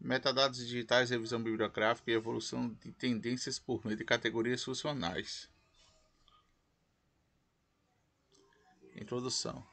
metadados digitais, revisão bibliográfica e evolução de tendências por meio de categorias funcionais. Introdução.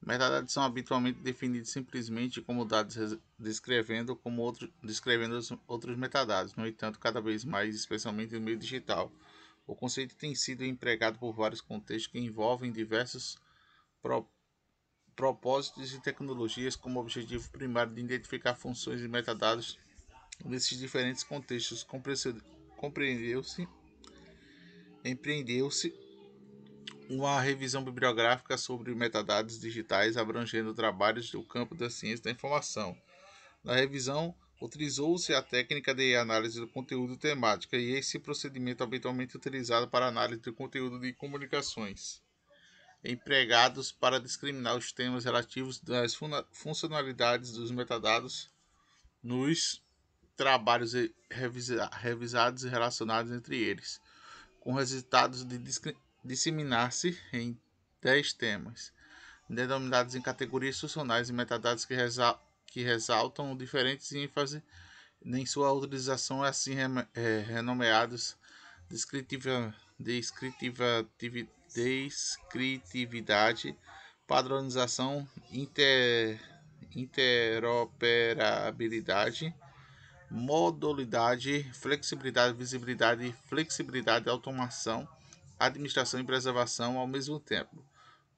Metadados são habitualmente definidos simplesmente como dados descrevendo, como outro, descrevendo outros metadados. No entanto, cada vez mais, especialmente no meio digital, o conceito tem sido empregado por vários contextos que envolvem diversos propósitos propósitos e tecnologias como objetivo primário de identificar funções e metadados nesses diferentes contextos. Compreendeu-se, empreendeu-se uma revisão bibliográfica sobre metadados digitais abrangendo trabalhos do campo da ciência da informação. Na revisão, utilizou-se a técnica de análise do conteúdo temática e esse procedimento habitualmente utilizado para análise do conteúdo de comunicações empregados para discriminar os temas relativos às funcionalidades dos metadados nos trabalhos revisa revisados e relacionados entre eles, com resultados de disseminar-se em 10 temas, denominados em categorias funcionais e metadados que, resal que ressaltam diferentes ênfases nem sua utilização, assim é, renomeados descritiva, descritiva, descritividade, padronização, inter, interoperabilidade, modulidade, flexibilidade, visibilidade, flexibilidade, automação, administração e preservação ao mesmo tempo.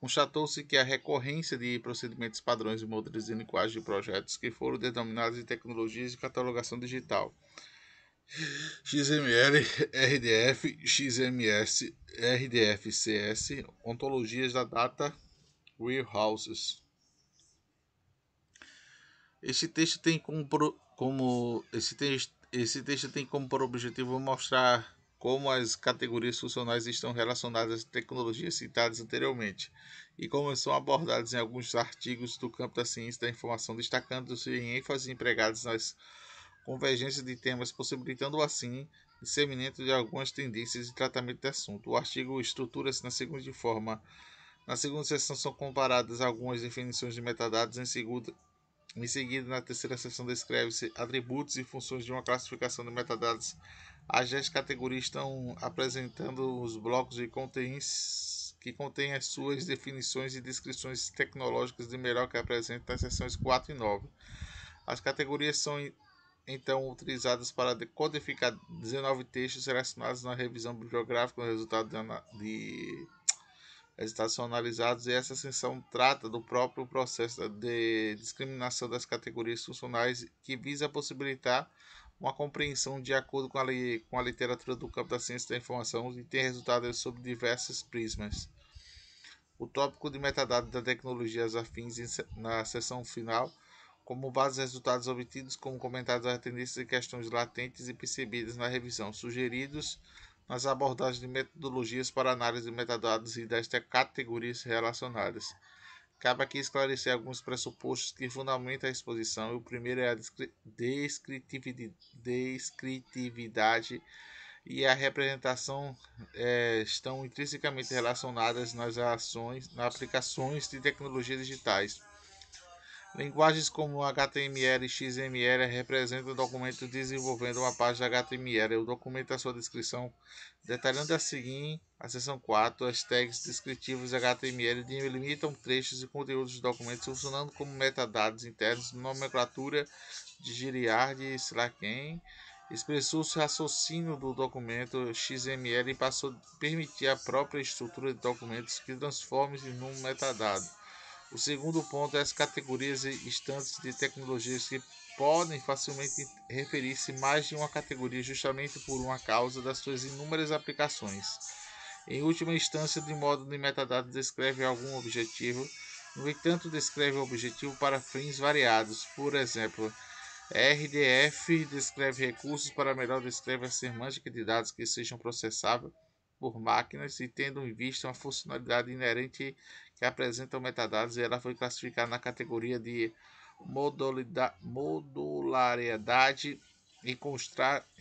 Constatou-se que a recorrência de procedimentos padrões e modelos de linguagem de projetos que foram denominados de tecnologias de catalogação digital XML, RDF, XMS, RDF-CS, ontologias da data warehouses. Esse texto tem como, como esse, texto, esse texto tem como objetivo mostrar como as categorias funcionais estão relacionadas às tecnologias citadas anteriormente e como são abordadas em alguns artigos do campo da ciência da informação, destacando-se em ênfase empregados nas convergência de temas, possibilitando assim disseminamento de algumas tendências de tratamento de assunto. O artigo estrutura-se na seguinte forma: na segunda seção são comparadas algumas definições de metadados, em, em seguida, na terceira seção, descreve-se atributos e funções de uma classificação de metadados. As 10 categorias estão apresentando os blocos de contens que contêm as suas definições e descrições tecnológicas de melhor que apresenta nas seções 4 e 9. As categorias são então utilizadas para codificar 19 textos relacionados na revisão bibliográfica com resultado de, de resultados são analisados e essa sessão trata do próprio processo de discriminação das categorias funcionais que visa possibilitar uma compreensão de acordo com a, com a literatura do campo da ciência da informação e tem resultados sob diversos prismas. O tópico de metadados da tecnologias afins na sessão final como base resultados obtidos como comentados as tendências e questões latentes e percebidas na revisão, sugeridos nas abordagens de metodologias para análise de metadados e das categorias relacionadas. Cabe aqui esclarecer alguns pressupostos que fundamentam a exposição. O primeiro é a descritividade e a representação é, estão intrinsecamente relacionadas nas ações, nas aplicações de tecnologias digitais. Linguagens como HTML e XML representam o documento desenvolvendo uma página HTML. O documento a sua descrição, detalhando a seguir a seção 4, as tags descritivas HTML delimitam trechos e conteúdos de documentos funcionando como metadados internos, nomenclatura de Giriard e Slacken. expressou o raciocínio do documento XML e passou a permitir a própria estrutura de documentos que transforme-se num metadado. O segundo ponto é as categorias e instâncias de tecnologias que podem facilmente referir-se mais de uma categoria justamente por uma causa das suas inúmeras aplicações. Em última instância, de modo de metadados descreve algum objetivo, no entanto, descreve o objetivo para fins variados. Por exemplo, RDF descreve recursos para melhor descrever a semântica de dados que sejam processáveis por máquinas e tendo em vista uma funcionalidade inerente que apresentam metadados, ela foi classificada na categoria de modularidade em,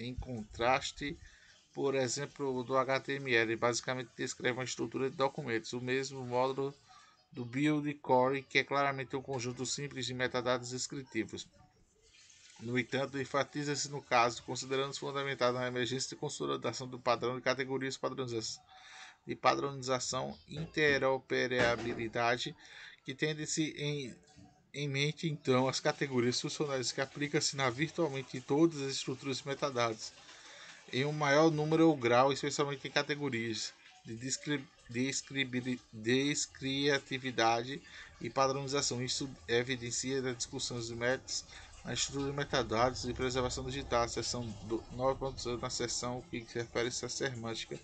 em contraste, por exemplo, do HTML. Basicamente descreve uma estrutura de documentos, o mesmo módulo do build core, que é claramente um conjunto simples de metadados descritivos. No entanto, enfatiza-se no caso, considerando-se fundamentado na emergência de consolidação do padrão de categorias de padronização e interoperabilidade, que tende-se em, em mente, então, as categorias funcionais que aplicam-se na virtualmente todas as estruturas de metadados, em um maior número ou grau, especialmente em categorias de descri descriatividade e padronização. Isso evidencia das discussões de métodos a estrutura de metadados e preservação digital, seção 9.0 na seção que se refere à semântica.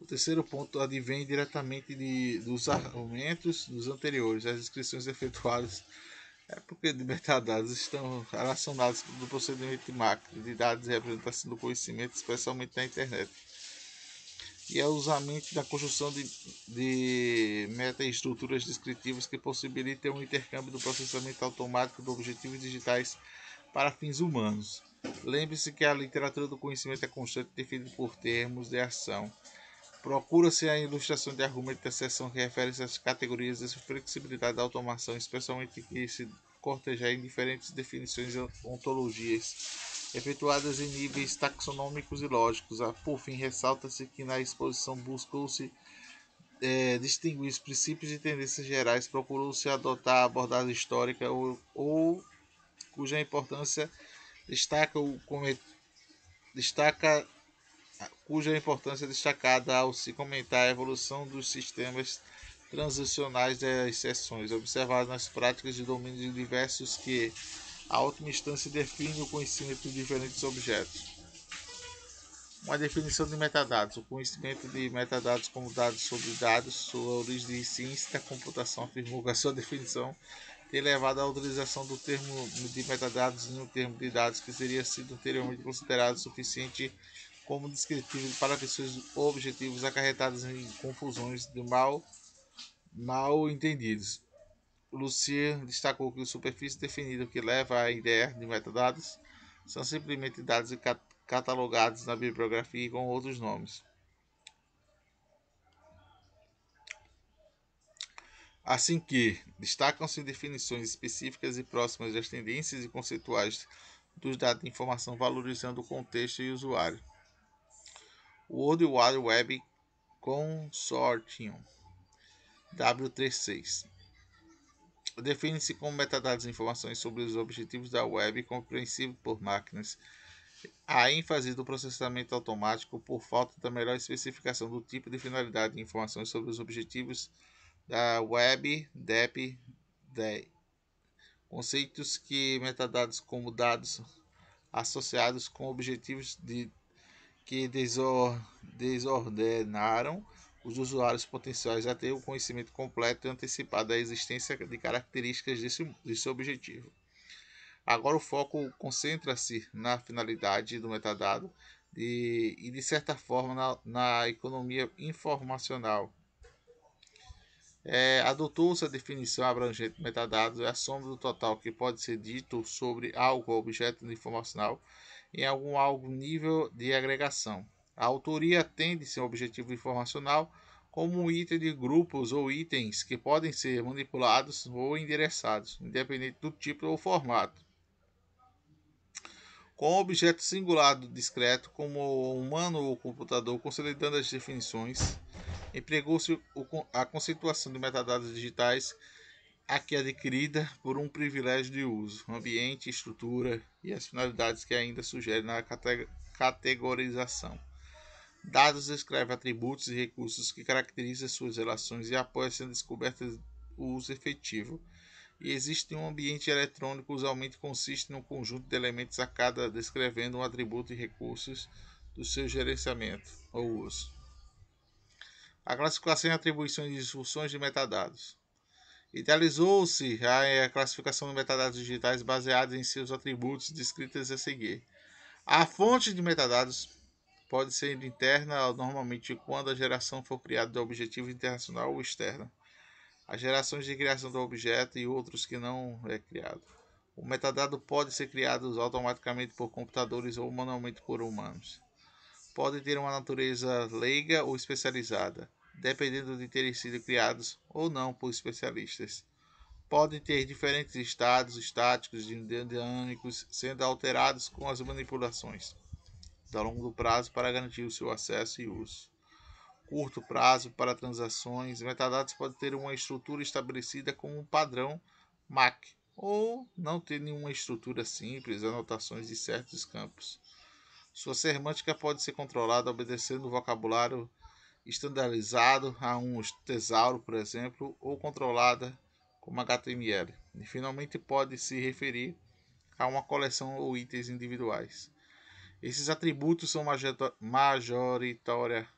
O terceiro ponto advém diretamente de, dos argumentos dos anteriores, as inscrições efetuadas é porque de metadados estão relacionados com o procedimento de máquina de dados e representação do conhecimento, especialmente na internet e ao é usamento da construção de, de meta e estruturas descritivas que possibilitem o um intercâmbio do processamento automático de objetivos digitais para fins humanos. Lembre-se que a literatura do conhecimento é constante, definida por termos de ação. Procura-se a ilustração de argumento de exceção que refere-se às categorias de flexibilidade da automação, especialmente que se cortejar em diferentes definições e ontologias efetuadas em níveis taxonômicos e lógicos. Ah, por fim, ressalta-se que na exposição buscou-se é, distinguir os princípios e tendências gerais, procurou-se adotar a abordagem histórica ou, ou cuja importância destaca o destaca ah, cuja importância é destacada ao se comentar a evolução dos sistemas transicionais das seções observadas nas práticas de domínio de diversos que a última instância define o conhecimento de diferentes objetos. Uma definição de metadados. O conhecimento de metadados como dados sobre dados, sua origem de ciência da computação, afirmou que a sua definição tem levado à utilização do termo de metadados em um termo de dados que teria sido anteriormente considerado suficiente como descritivo para pessoas objetivos acarretadas em confusões de mal, mal entendidos. Lucier destacou que a superfície definida que leva à ideia de metadados são simplesmente dados catalogados na bibliografia com outros nomes. Assim que destacam-se definições específicas e próximas das tendências e conceituais dos dados de informação, valorizando o contexto e o usuário. World Wide Web Consortium W36 Tipo, define-se como metadados informações sobre os objetivos da web compreensível por máquinas. A ênfase do processamento automático por falta da melhor especificação do tipo de finalidade de informações sobre os objetivos da web DEP 10. Conceitos que metadados como dados associados com objetivos de, que desor, desordenaram os usuários potenciais já têm o conhecimento completo e antecipado da existência de características desse, desse objetivo. Agora o foco concentra-se na finalidade do metadado e, e de certa forma, na, na economia informacional. É, Adotou-se a definição abrangente de metadados, é a soma do total que pode ser dito sobre algo ou objeto informacional em algum, algum nível de agregação. A autoria atende seu objetivo informacional como um item de grupos ou itens que podem ser manipulados ou endereçados, independente do tipo ou formato. Com objeto singular discreto, como humano ou computador, consolidando as definições, empregou-se a conceituação de metadados digitais aqui é adquirida por um privilégio de uso, ambiente, estrutura e as finalidades que ainda sugere na categorização. Dados descreve atributos e recursos que caracterizam suas relações e após sendo descoberta o uso efetivo. E existe um ambiente eletrônico usualmente consiste num conjunto de elementos a cada descrevendo um atributo e recursos do seu gerenciamento ou uso. A classificação e atribuições de instruções de metadados. Idealizou-se é, a classificação de metadados digitais baseada em seus atributos descritos a seguir. A fonte de metadados pode ser interna normalmente quando a geração for criada de objetivo internacional ou externa. As gerações de criação do objeto e outros que não é criado. O metadado pode ser criado automaticamente por computadores ou manualmente por humanos. Pode ter uma natureza leiga ou especializada, dependendo de terem sido criados ou não por especialistas. Podem ter diferentes estados estáticos e dinâmicos sendo alterados com as manipulações a longo prazo para garantir o seu acesso e uso. Curto prazo para transações, metadados pode ter uma estrutura estabelecida como um padrão MAC ou não ter nenhuma estrutura simples, anotações de certos campos. Sua semântica pode ser controlada obedecendo o vocabulário estandarizado a um tesauro, por exemplo, ou controlada como HTML. E finalmente pode se referir a uma coleção ou itens individuais. Esses atributos são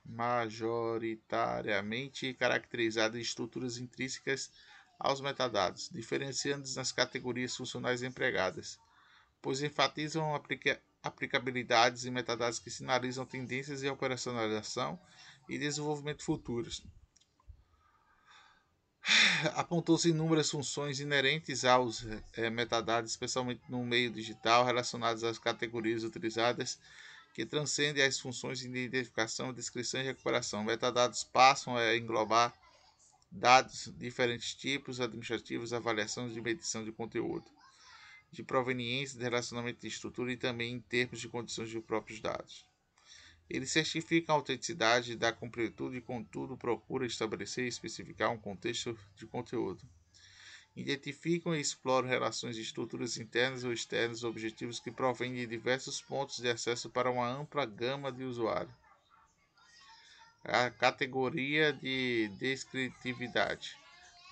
majoritariamente caracterizados em estruturas intrínsecas aos metadados, diferenciando se nas categorias funcionais empregadas, pois enfatizam aplica aplicabilidades e metadados que sinalizam tendências em operacionalização e desenvolvimento futuros apontou-se inúmeras funções inerentes aos é, metadados, especialmente no meio digital, relacionadas às categorias utilizadas, que transcendem as funções de identificação, descrição e recuperação. Metadados passam a englobar dados de diferentes tipos, administrativos, avaliação, de medição de conteúdo, de proveniência, de relacionamento de estrutura e também em termos de condições de próprios dados. Ele certifica a autenticidade da completude e, contudo, procura estabelecer e especificar um contexto de conteúdo. Identificam e exploram relações de estruturas internas ou externas objetivos que provêm de diversos pontos de acesso para uma ampla gama de usuários. A categoria de descritividade.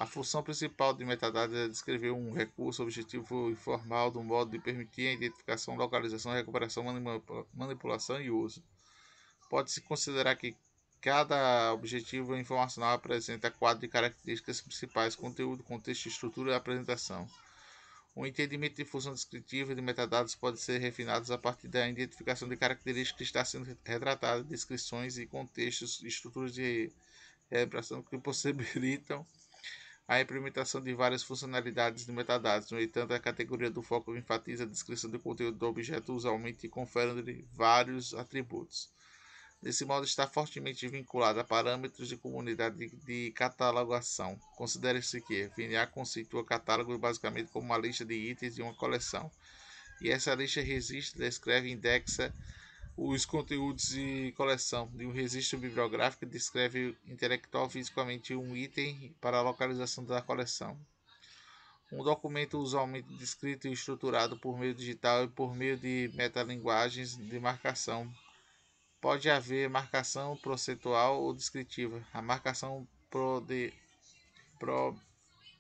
A função principal de metadados é descrever um recurso objetivo e formal do modo de permitir a identificação, localização, recuperação, manipulação e uso pode-se considerar que cada objetivo informacional apresenta quadro de características principais, conteúdo, contexto, estrutura e apresentação. O entendimento de função descritiva de metadados pode ser refinado a partir da identificação de características que está sendo retratada, descrições e contextos, estruturas de representação que possibilitam a implementação de várias funcionalidades de metadados. No entanto, a categoria do foco enfatiza a descrição do conteúdo do objeto, usualmente conferindo lhe vários atributos. Desse modo, está fortemente vinculado a parâmetros de comunidade de, de catalogação. Considere-se que VNA conceitua catálogo basicamente como uma lista de itens de uma coleção. E essa lista resiste, descreve e indexa os conteúdos de coleção. De um registro bibliográfico, descreve intelectual fisicamente um item para a localização da coleção. Um documento usualmente descrito e estruturado por meio digital e por meio de metalinguagens de marcação pode haver marcação processual ou descritiva. A marcação pro de, pro,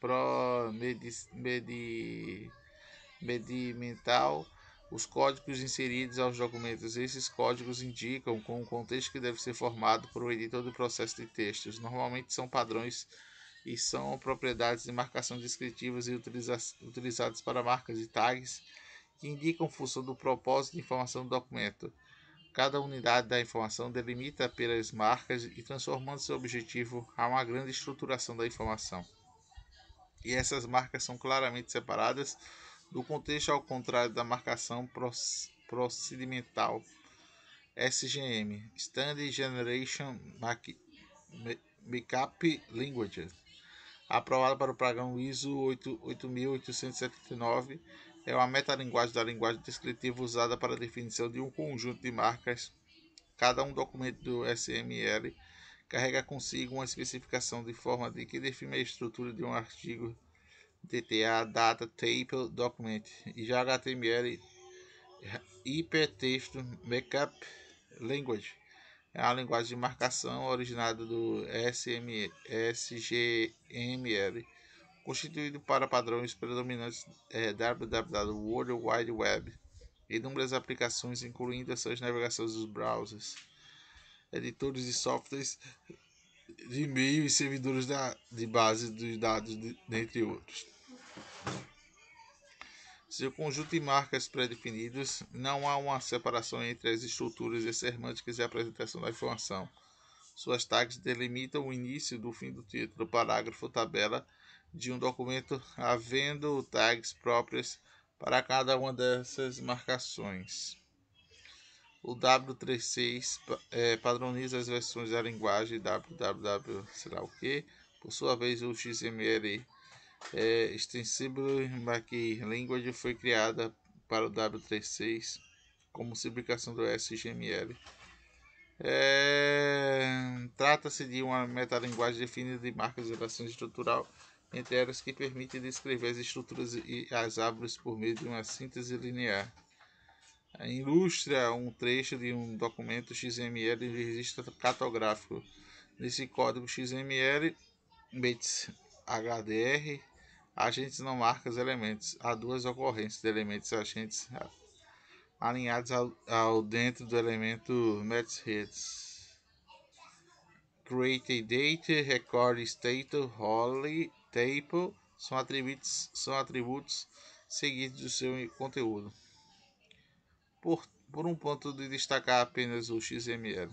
pro medis, medi, medimental os códigos inseridos aos documentos. Esses códigos indicam com o contexto que deve ser formado por o editor do processo de textos. Normalmente são padrões e são propriedades de marcação descritivas e utiliza utilizadas para marcas e tags que indicam função do propósito de informação do documento. Cada unidade da informação delimita pelas marcas e transformando seu objetivo a uma grande estruturação da informação. E essas marcas são claramente separadas do contexto ao contrário da marcação procedimental SGM, Standard Generation Makeup Languages, aprovada para o programa ISO 8879 é uma metalinguagem da linguagem descritiva usada para a definição de um conjunto de marcas. Cada um documento do SML carrega consigo uma especificação de forma de que define a estrutura de um artigo DTA, data, table, document, e já HTML, hipertexto, backup, language. É uma linguagem de marcação originada do SGML constituído para padrões predominantes é, www World Wide Web e inúmeras aplicações, incluindo as suas navegações dos browsers, editores de softwares de e-mail e servidores da, de base dos dados, de, dentre outros. Seu conjunto de marcas pré-definidos, não há uma separação entre as estruturas e semânticas e a apresentação da informação. Suas tags delimitam o início do fim do título, parágrafo, tabela, de um documento havendo tags próprios para cada uma dessas marcações. O W36 é, padroniza as versões da linguagem www, será o que? Por sua vez, o XML é, Extensible Back Language foi criada para o W36 como simplificação do SGML. É, Trata-se de uma metalinguagem definida de marcas de relação estrutural entre elas que permitem descrever as estruturas e as árvores por meio de uma síntese linear. Ilustra um trecho de um documento XML de registro cartográfico. Nesse código XML, bits HDR, agentes não marcam elementos. Há duas ocorrências de elementos agentes alinhados ao, ao dentro do elemento MetsHeads create date, record state, holy tempo são atributos, são atributos seguidos do seu conteúdo. Por, por um ponto de destacar apenas o XML.